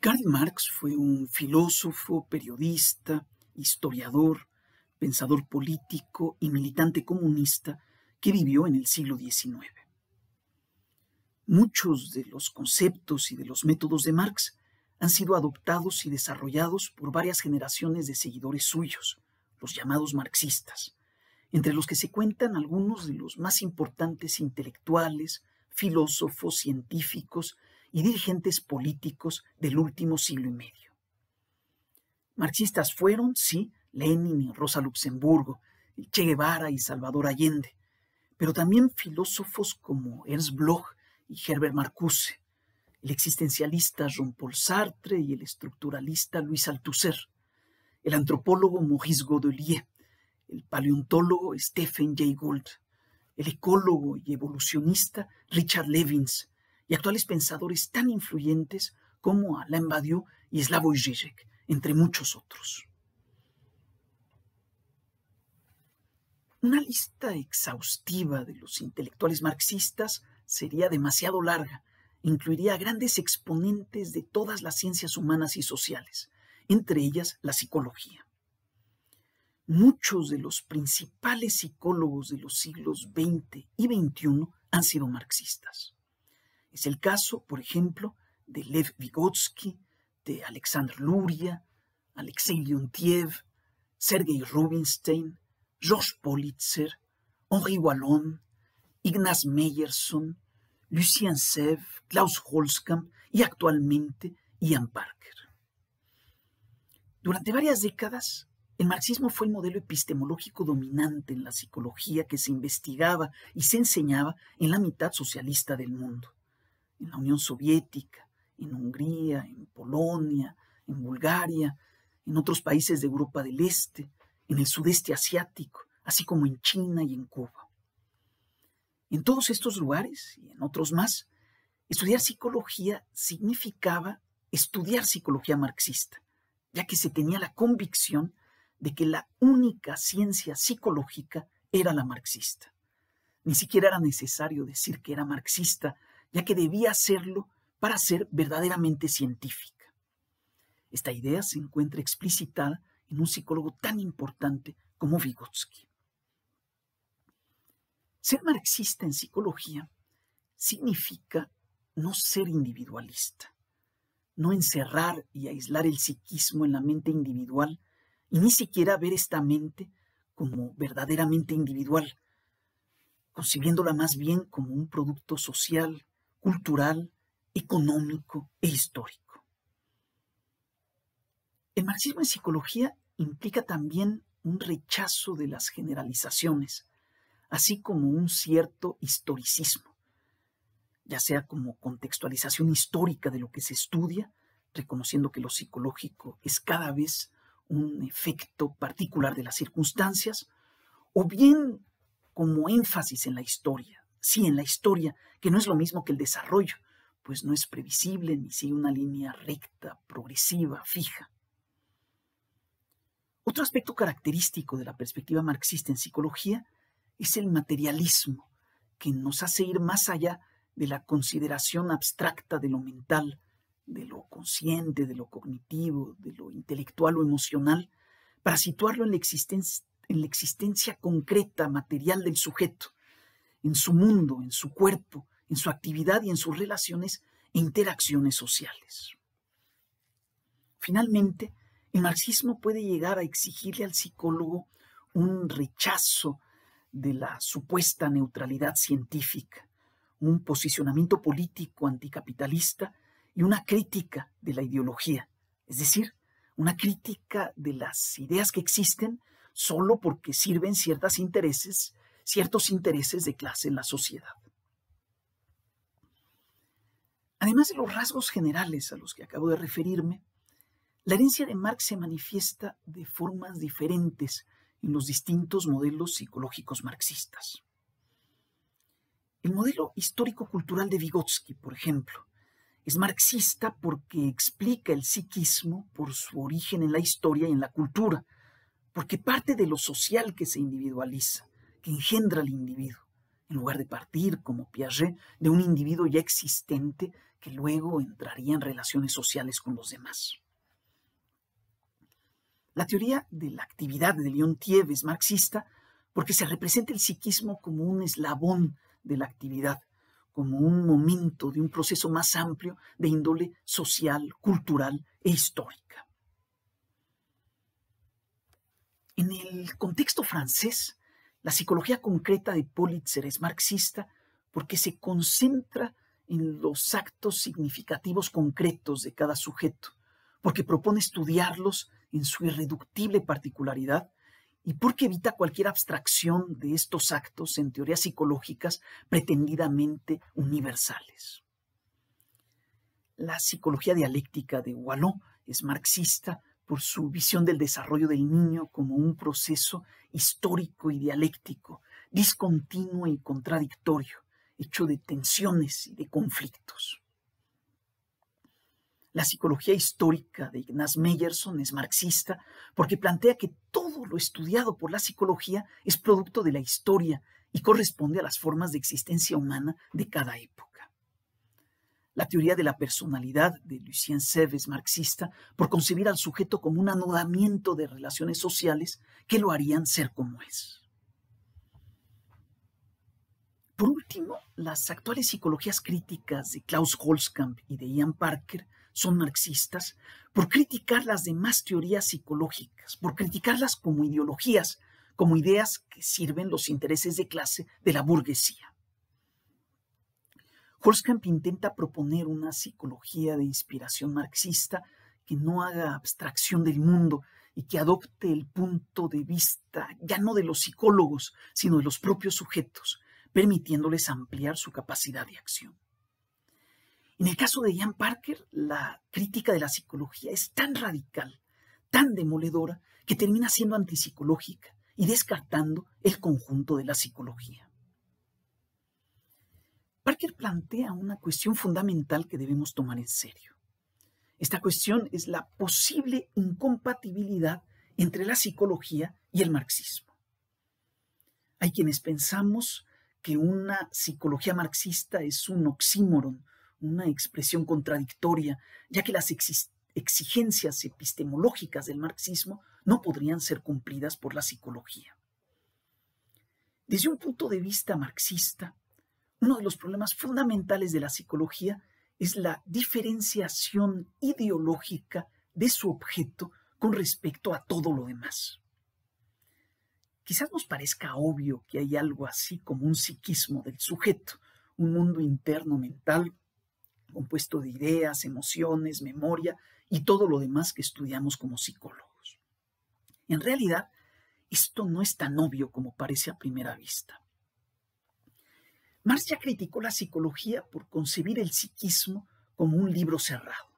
Karl Marx fue un filósofo, periodista, historiador, pensador político y militante comunista que vivió en el siglo XIX. Muchos de los conceptos y de los métodos de Marx han sido adoptados y desarrollados por varias generaciones de seguidores suyos, los llamados marxistas, entre los que se cuentan algunos de los más importantes intelectuales, filósofos, científicos y dirigentes políticos del último siglo y medio. Marxistas fueron, sí, Lenin y Rosa Luxemburgo, Che Guevara y Salvador Allende, pero también filósofos como Ernst Bloch y Herbert Marcuse, el existencialista Jean Paul Sartre y el estructuralista Luis Althusser, el antropólogo Maurice Godelier, el paleontólogo Stephen Jay Gould, el ecólogo y evolucionista Richard Levins, y actuales pensadores tan influyentes como Alain Badiou y Slavoj Žižek, entre muchos otros. Una lista exhaustiva de los intelectuales marxistas sería demasiado larga. Incluiría grandes exponentes de todas las ciencias humanas y sociales, entre ellas la psicología. Muchos de los principales psicólogos de los siglos XX y XXI han sido marxistas. Es el caso, por ejemplo, de Lev Vygotsky, de Alexander Luria, Alexei Leontiev, Sergei Rubinstein, George Politzer, Henri Wallon, Ignaz Meyerson, Lucien Sev, Klaus Holzkamp y actualmente Ian Parker. Durante varias décadas, el marxismo fue el modelo epistemológico dominante en la psicología que se investigaba y se enseñaba en la mitad socialista del mundo en la Unión Soviética, en Hungría, en Polonia, en Bulgaria, en otros países de Europa del Este, en el sudeste asiático, así como en China y en Cuba. En todos estos lugares y en otros más, estudiar psicología significaba estudiar psicología marxista, ya que se tenía la convicción de que la única ciencia psicológica era la marxista. Ni siquiera era necesario decir que era marxista ya que debía hacerlo para ser verdaderamente científica. Esta idea se encuentra explicitada en un psicólogo tan importante como Vygotsky. Ser marxista en psicología significa no ser individualista, no encerrar y aislar el psiquismo en la mente individual y ni siquiera ver esta mente como verdaderamente individual, concibiéndola más bien como un producto social, cultural, económico e histórico. El marxismo en psicología implica también un rechazo de las generalizaciones, así como un cierto historicismo, ya sea como contextualización histórica de lo que se estudia, reconociendo que lo psicológico es cada vez un efecto particular de las circunstancias, o bien como énfasis en la historia, sí, en la historia, que no es lo mismo que el desarrollo, pues no es previsible ni sigue una línea recta, progresiva, fija. Otro aspecto característico de la perspectiva marxista en psicología es el materialismo, que nos hace ir más allá de la consideración abstracta de lo mental, de lo consciente, de lo cognitivo, de lo intelectual o emocional, para situarlo en la, en la existencia concreta, material del sujeto, en su mundo, en su cuerpo, en su actividad y en sus relaciones e interacciones sociales. Finalmente, el marxismo puede llegar a exigirle al psicólogo un rechazo de la supuesta neutralidad científica, un posicionamiento político anticapitalista y una crítica de la ideología, es decir, una crítica de las ideas que existen solo porque sirven ciertos intereses ciertos intereses de clase en la sociedad. Además de los rasgos generales a los que acabo de referirme, la herencia de Marx se manifiesta de formas diferentes en los distintos modelos psicológicos marxistas. El modelo histórico-cultural de Vygotsky, por ejemplo, es marxista porque explica el psiquismo por su origen en la historia y en la cultura, porque parte de lo social que se individualiza que engendra al individuo, en lugar de partir, como Piaget, de un individuo ya existente que luego entraría en relaciones sociales con los demás. La teoría de la actividad de Leontiev es marxista porque se representa el psiquismo como un eslabón de la actividad, como un momento de un proceso más amplio de índole social, cultural e histórica. En el contexto francés, la psicología concreta de Politzer es marxista porque se concentra en los actos significativos concretos de cada sujeto, porque propone estudiarlos en su irreductible particularidad y porque evita cualquier abstracción de estos actos en teorías psicológicas pretendidamente universales. La psicología dialéctica de Wallon es marxista por su visión del desarrollo del niño como un proceso histórico y dialéctico, discontinuo y contradictorio, hecho de tensiones y de conflictos. La psicología histórica de Ignaz Meyerson es marxista porque plantea que todo lo estudiado por la psicología es producto de la historia y corresponde a las formas de existencia humana de cada época. La teoría de la personalidad de Lucien seves marxista por concebir al sujeto como un anudamiento de relaciones sociales que lo harían ser como es. Por último, las actuales psicologías críticas de Klaus Holzkamp y de Ian Parker son marxistas por criticar las demás teorías psicológicas, por criticarlas como ideologías, como ideas que sirven los intereses de clase de la burguesía. Horskamp intenta proponer una psicología de inspiración marxista que no haga abstracción del mundo y que adopte el punto de vista ya no de los psicólogos, sino de los propios sujetos, permitiéndoles ampliar su capacidad de acción. En el caso de Ian Parker, la crítica de la psicología es tan radical, tan demoledora, que termina siendo antipsicológica y descartando el conjunto de la psicología. Parker plantea una cuestión fundamental que debemos tomar en serio. Esta cuestión es la posible incompatibilidad entre la psicología y el marxismo. Hay quienes pensamos que una psicología marxista es un oxímoron, una expresión contradictoria, ya que las exigencias epistemológicas del marxismo no podrían ser cumplidas por la psicología. Desde un punto de vista marxista, uno de los problemas fundamentales de la psicología es la diferenciación ideológica de su objeto con respecto a todo lo demás. Quizás nos parezca obvio que hay algo así como un psiquismo del sujeto, un mundo interno mental compuesto de ideas, emociones, memoria y todo lo demás que estudiamos como psicólogos. En realidad, esto no es tan obvio como parece a primera vista. Marx ya criticó la psicología por concebir el psiquismo como un libro cerrado.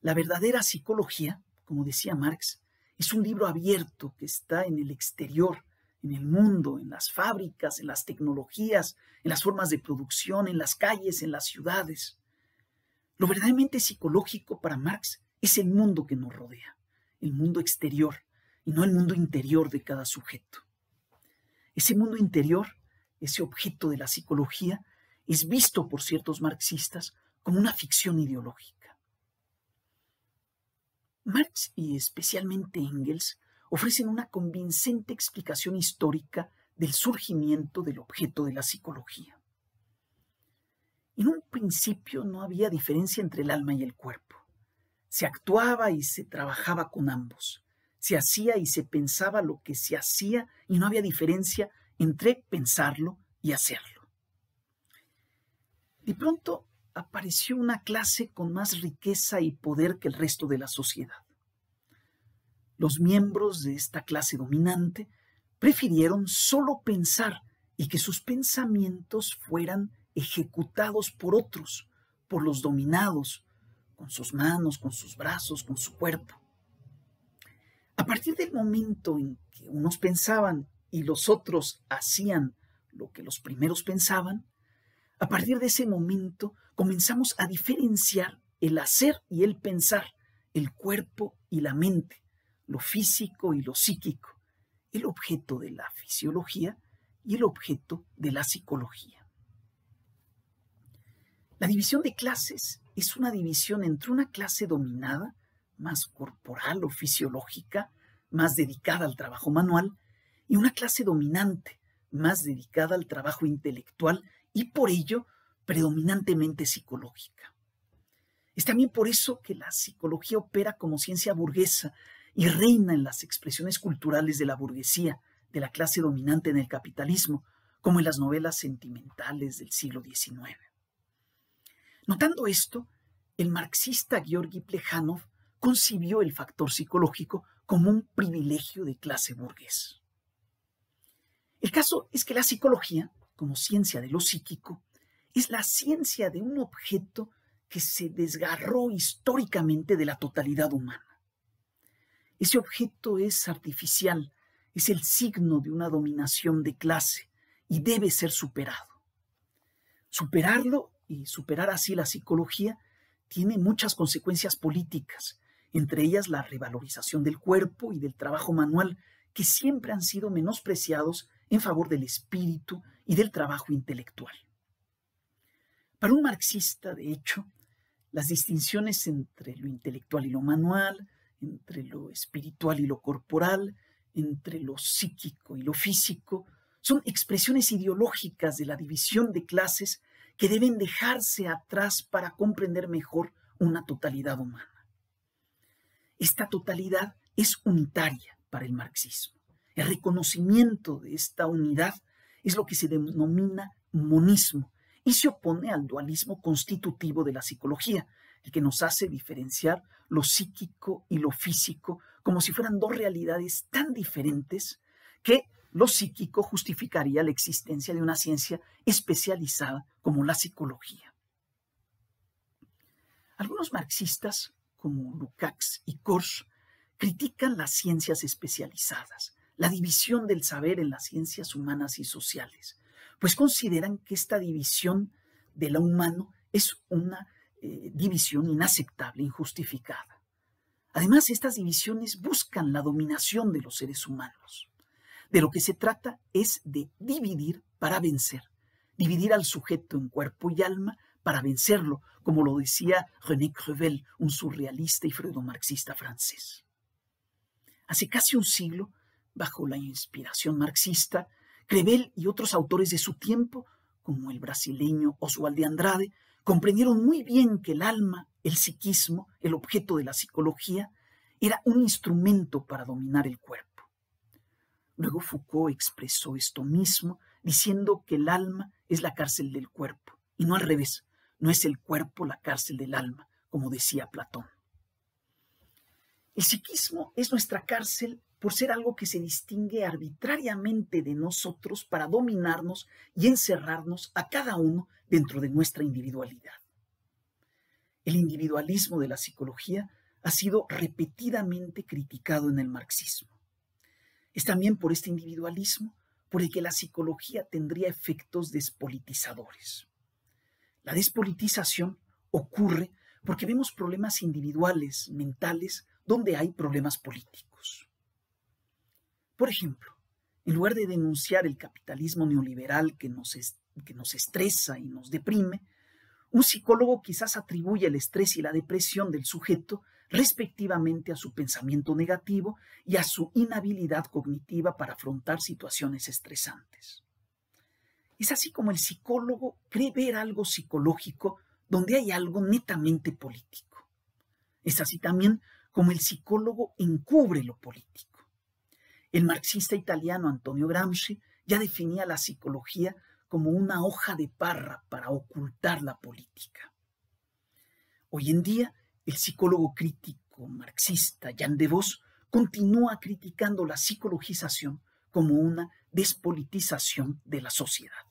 La verdadera psicología, como decía Marx, es un libro abierto que está en el exterior, en el mundo, en las fábricas, en las tecnologías, en las formas de producción, en las calles, en las ciudades. Lo verdaderamente psicológico para Marx es el mundo que nos rodea, el mundo exterior, y no el mundo interior de cada sujeto. Ese mundo interior ese objeto de la psicología, es visto por ciertos marxistas como una ficción ideológica. Marx y especialmente Engels ofrecen una convincente explicación histórica del surgimiento del objeto de la psicología. En un principio no había diferencia entre el alma y el cuerpo. Se actuaba y se trabajaba con ambos. Se hacía y se pensaba lo que se hacía y no había diferencia entre pensarlo y hacerlo. De pronto apareció una clase con más riqueza y poder que el resto de la sociedad. Los miembros de esta clase dominante prefirieron solo pensar y que sus pensamientos fueran ejecutados por otros, por los dominados, con sus manos, con sus brazos, con su cuerpo. A partir del momento en que unos pensaban y los otros hacían lo que los primeros pensaban, a partir de ese momento comenzamos a diferenciar el hacer y el pensar, el cuerpo y la mente, lo físico y lo psíquico, el objeto de la fisiología y el objeto de la psicología. La división de clases es una división entre una clase dominada, más corporal o fisiológica, más dedicada al trabajo manual, y una clase dominante, más dedicada al trabajo intelectual y por ello predominantemente psicológica. Es también por eso que la psicología opera como ciencia burguesa y reina en las expresiones culturales de la burguesía, de la clase dominante en el capitalismo, como en las novelas sentimentales del siglo XIX. Notando esto, el marxista Georgi Plejanov concibió el factor psicológico como un privilegio de clase burgués. El caso es que la psicología, como ciencia de lo psíquico, es la ciencia de un objeto que se desgarró históricamente de la totalidad humana. Ese objeto es artificial, es el signo de una dominación de clase y debe ser superado. Superarlo y superar así la psicología tiene muchas consecuencias políticas, entre ellas la revalorización del cuerpo y del trabajo manual, que siempre han sido menospreciados en favor del espíritu y del trabajo intelectual. Para un marxista, de hecho, las distinciones entre lo intelectual y lo manual, entre lo espiritual y lo corporal, entre lo psíquico y lo físico, son expresiones ideológicas de la división de clases que deben dejarse atrás para comprender mejor una totalidad humana. Esta totalidad es unitaria para el marxismo. El reconocimiento de esta unidad es lo que se denomina monismo y se opone al dualismo constitutivo de la psicología, el que nos hace diferenciar lo psíquico y lo físico como si fueran dos realidades tan diferentes que lo psíquico justificaría la existencia de una ciencia especializada como la psicología. Algunos marxistas, como Lukács y Kors, critican las ciencias especializadas, la división del saber en las ciencias humanas y sociales, pues consideran que esta división de lo humano es una eh, división inaceptable, injustificada. Además, estas divisiones buscan la dominación de los seres humanos. De lo que se trata es de dividir para vencer, dividir al sujeto en cuerpo y alma para vencerlo, como lo decía René Crevel, un surrealista y freudomarxista francés. Hace casi un siglo, bajo la inspiración marxista, Crevel y otros autores de su tiempo, como el brasileño Oswald de Andrade, comprendieron muy bien que el alma, el psiquismo, el objeto de la psicología, era un instrumento para dominar el cuerpo. Luego Foucault expresó esto mismo diciendo que el alma es la cárcel del cuerpo, y no al revés, no es el cuerpo la cárcel del alma, como decía Platón. El psiquismo es nuestra cárcel por ser algo que se distingue arbitrariamente de nosotros para dominarnos y encerrarnos a cada uno dentro de nuestra individualidad. El individualismo de la psicología ha sido repetidamente criticado en el marxismo. Es también por este individualismo por el que la psicología tendría efectos despolitizadores. La despolitización ocurre porque vemos problemas individuales, mentales, donde hay problemas políticos. Por ejemplo, en lugar de denunciar el capitalismo neoliberal que nos, que nos estresa y nos deprime, un psicólogo quizás atribuye el estrés y la depresión del sujeto respectivamente a su pensamiento negativo y a su inhabilidad cognitiva para afrontar situaciones estresantes. Es así como el psicólogo cree ver algo psicológico donde hay algo netamente político. Es así también como el psicólogo encubre lo político. El marxista italiano Antonio Gramsci ya definía la psicología como una hoja de parra para ocultar la política. Hoy en día, el psicólogo crítico marxista Jan de Vos continúa criticando la psicologización como una despolitización de la sociedad.